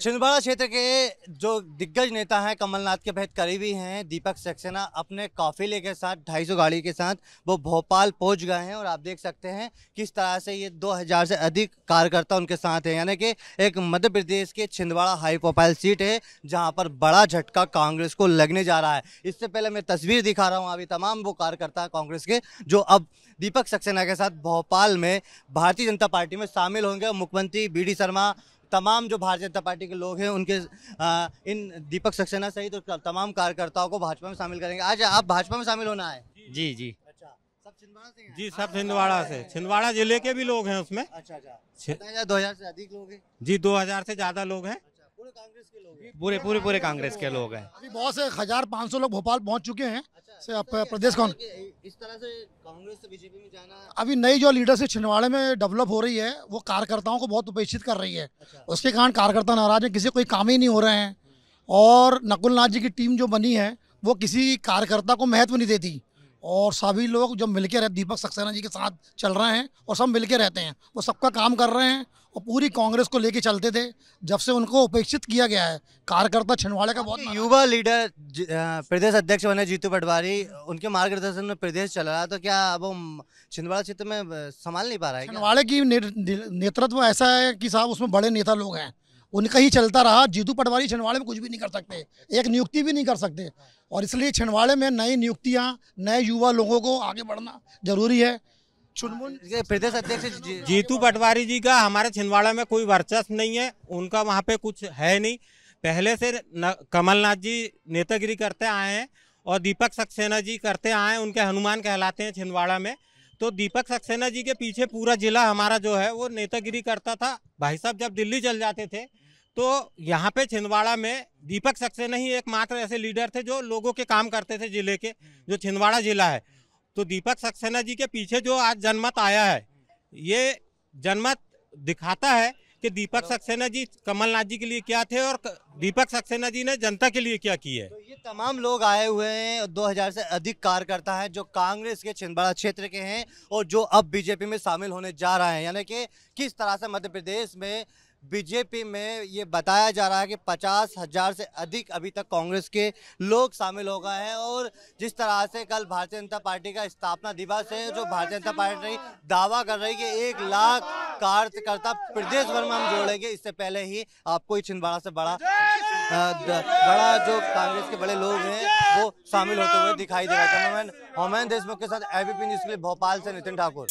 छिंदवाड़ा क्षेत्र के जो दिग्गज नेता हैं कमलनाथ के बेहद करीबी हैं दीपक सक्सेना अपने काफिले के साथ 250 गाड़ी के साथ वो भोपाल पहुंच गए हैं और आप देख सकते हैं किस तरह से ये 2000 से अधिक कार्यकर्ता उनके साथ हैं यानी कि एक मध्य प्रदेश के छिंदवाड़ा हाई प्रोफाइल सीट है जहां पर बड़ा झटका कांग्रेस को लगने जा रहा है इससे पहले मैं तस्वीर दिखा रहा हूँ अभी तमाम वो कार्यकर्ता कांग्रेस के जो अब दीपक सक्सेना के साथ भोपाल में भारतीय जनता पार्टी में शामिल होंगे मुख्यमंत्री बी शर्मा तमाम जो भारतीय जनता पार्टी के लोग हैं उनके आ, इन दीपक सक्सेना सहित तो तमाम कार्यकर्ताओं को भाजपा में शामिल करेंगे आज आप भाजपा में शामिल होना है जी जी अच्छा सब छिंदवाड़ा जी सब छिंदवाड़ा से छिंदवाड़ा जिले के भी लोग हैं उसमें अच्छा अच्छा दो हजार से अधिक लोग हैं जी दो हजार से ज्यादा लोग हैं पूरे पूरे पूरे कांग्रेस के लोग हैं अभी बहुत से हजार पाँच सौ लोग भोपाल पहुंच चुके हैं अच्छा, से तो अब प्रदेश कौन इस तरह से कांग्रेस से बीजेपी में जाना अभी नई जो लीडरशिप छिंदवाड़े में डेवलप हो रही है वो कार्यकर्ताओं को बहुत उपेक्षित कर रही है अच्छा। उसके कारण कार्यकर्ता नाराज है किसी कोई काम ही नहीं हो रहे हैं और नकुल नाथ जी की टीम जो बनी है वो किसी कार्यकर्ता को महत्व नहीं देती और सभी लोग जब मिलकर रह दीपक सक्सेना जी के साथ चल रहे हैं और सब मिलकर रहते हैं वो सबका काम कर रहे हैं और तो पूरी कांग्रेस को लेके चलते थे जब से उनको उपेक्षित किया गया है कार्यकर्ता छिंदवाड़े का बहुत युवा लीडर प्रदेश अध्यक्ष बने जीतू पटवारी उनके मार्गदर्शन में प्रदेश चल रहा है तो क्या अब छिंदवाड़ा क्षेत्र में संभाल नहीं पा रहा है छिंदवाड़े की नेतृत्व ऐसा है कि साहब उसमें बड़े नेता लोग हैं उनका ही चलता रहा जीतू पटवारी छिंदवाड़े में कुछ भी नहीं कर सकते एक नियुक्ति भी नहीं कर सकते और इसलिए छिंदवाड़े में नई नियुक्तियाँ नए युवा लोगों को आगे बढ़ना जरूरी है चुनमुन प्रदेश अध्यक्ष जीतू पटवारी जी का हमारे छिंदवाड़ा में कोई वर्चस्व नहीं है उनका वहाँ पे कुछ है नहीं पहले से कमलनाथ जी नेतागिरी करते आए हैं और दीपक सक्सेना जी करते आए हैं उनके हनुमान कहलाते हैं छिंदवाड़ा में तो दीपक सक्सेना जी के पीछे पूरा जिला हमारा जो है वो नेतागिरी करता था भाई साहब जब दिल्ली चल जाते थे तो यहाँ पे छिंदवाड़ा में दीपक सक्सेना ही एकमात्र ऐसे लीडर थे जो लोगों के काम करते थे जिले के जो छिंदवाड़ा जिला है तो दीपक सक्सेना जी के पीछे जो आज जनमत आया है ये जनमत दिखाता है कि दीपक सक्सेना जी कमलनाथ जी के लिए क्या थे और दीपक सक्सेना जी ने जनता के लिए क्या की है तो ये तमाम लोग आए हुए हैं 2000 से अधिक कार्यकर्ता हैं जो कांग्रेस के छिंदवाड़ा क्षेत्र के हैं और जो अब बीजेपी में शामिल होने जा रहे हैं यानी कि किस तरह से मध्य प्रदेश में बीजेपी में ये बताया जा रहा है कि पचास हजार से अधिक अभी तक कांग्रेस के लोग शामिल हो गए हैं और जिस तरह से कल भारतीय जनता पार्टी का स्थापना दिवस है जो भारतीय जनता पार्टी दावा कर रही है कि एक लाख कार्यकर्ता प्रदेश भर में हम जोड़ेंगे इससे पहले ही आपको छिंदवाड़ा से बड़ा बड़ा जो कांग्रेस के बड़े लोग हैं वो शामिल होते हुए दिखाई दे रहे थे होमैन देशमुख के साथ एबीपी न्यूज के लिए भोपाल से नितिन ठाकुर